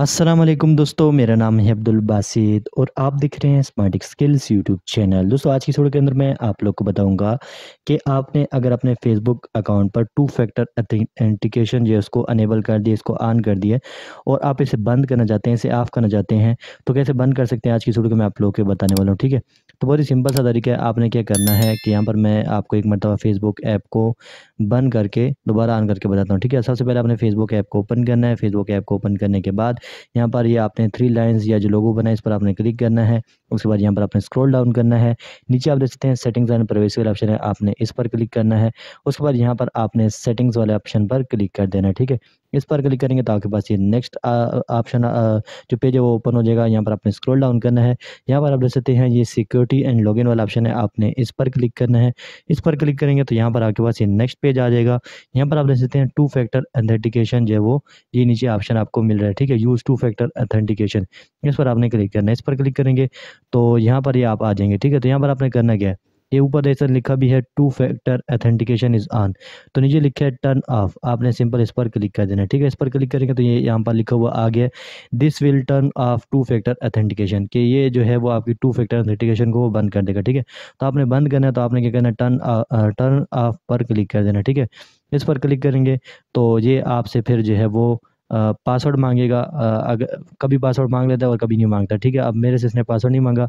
असलम दोस्तों मेरा नाम है अब्दुल बासित और आप देख रहे हैं स्मार्ट स्किल्स यूट्यूब चैनल दोस्तों आज की वीडियो के अंदर मैं आप लोग को बताऊंगा कि आपने अगर अपने फेसबुक अकाउंट पर टू फैक्टर एंटिकेशन जो है उसको अनेबल कर दिया इसको ऑन कर दिया और आप इसे बंद करना चाहते हैं इसे ऑफ करना चाहते हैं तो कैसे बंद कर सकते हैं आज की वीडियो को मैं आप लोग को बताने वाला हूँ ठीक है तो बहुत ही सिंपल सा तरीका है आपने क्या करना है कि यहाँ पर मैं आपको एक मरतबा फेसबुक ऐप को बंद करके दोबारा ऑन करके बताता हूँ ठीक है सबसे पहले आपने फेसबुक ऐप को ओपन करना है फेसबुक ऐप को ओपन करने के बाद यहाँ पर ये यह आपने थ्री लाइन्स या जो लोगो बनाए इस पर आपने क्लिक करना है उसके बाद यहाँ पर आपने स्क्रॉल डाउन करना है नीचे आप देख सकते हैं सेटिंग्स एंड प्राइवेसी वाला ऑप्शन है आपने इस पर क्लिक करना है उसके बाद यहाँ पर आपने सेटिंग्स वाले ऑप्शन पर क्लिक कर देना है ठीक है इस पर क्लिक करेंगे तो आपके पास ये नेक्स्ट ऑप्शन जो पेज है वो ओपन हो जाएगा यहाँ पर आपने स्क्रॉल डाउन करना है यहाँ पर आप देख सकते हैं ये सिक्योरिटी एंड लॉगिन वाला ऑप्शन है आपने इस पर क्लिक करना है इस पर क्लिक करेंगे तो यहाँ पर आपके पास ये नेक्स्ट पेज आ जाएगा यहाँ पर आप देख सकते हैं टू फैक्टर अथेंटिकेशन जो है वो ये नीचे ऑप्शन आपको मिल रहा है ठीक है यूज़ टू फैक्टर अथेंटिकेशन इस पर आपने क्लिक करना है इस पर क्लिक करेंगे तो यहाँ पर ये आप आ जाएंगे ठीक है तो यहाँ पर आपने करना क्या है ये ऊपर ऐसा लिखा भी है two factor authentication is on तो नीचे लिखा है टर्न ऑफ आपने सिंपल इस पर क्लिक कर देना ठीक है इस पर क्लिक करेंगे तो ये यहाँ पर लिखा हुआ आ गया this will turn off two factor authentication कि ये जो है वो आपकी टू फैक्टर एथेंटिकेशन को वो बंद कर देगा ठीक है तो आपने बंद करना है तो आपने क्या करना टर्न टर्न ऑफ पर क्लिक कर देना ठीक है इस पर क्लिक करेंगे तो ये आपसे फिर जो है वो पासवर्ड मांगेगा अगर कभी पासवर्ड मांग लेता है और कभी नहीं मांगता ठीक है अब मेरे से इसने पासवर्ड नहीं मांगा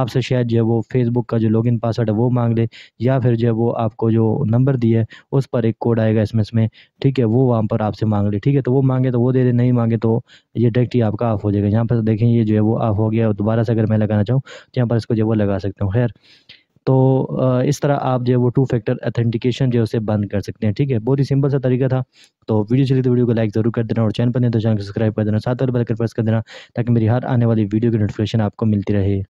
आपसे शायद जो है वो फेसबुक का जो लॉगिन पासवर्ड है वो मांग ले या फिर जो है वो आपको जो नंबर दिया है उस पर एक कोड आएगा इसमें इसमें ठीक है वो वहाँ पर आपसे मांग ले ठीक है तो वो मांगे तो वो दे दे नहीं मांगे तो ये डायरेक्ट ही आपका ऑफ हो जाएगा यहाँ पर तो देखें ये जो है वो ऑफ हो गया दोबारा से अगर मैं लगाना चाहूँ तो यहाँ पर इसको जो है वो लगा सकता हूँ खैर तो इस तरह आप जो है वो टू फैक्टर अथेंटिकेशन जो है उसे बंद कर सकते हैं ठीक है बहुत ही सिंपल सा तरीका था तो वीडियो चली तो वीडियो को लाइक ज़रूर कर देना और चैनल पर नहीं तो चैनल को सब्सक्राइब कर देना साथ और बेल कर प्रेस कर देना ताकि मेरी हर आने वाली वीडियो की नोटिफिकेशन आपको मिलती रहे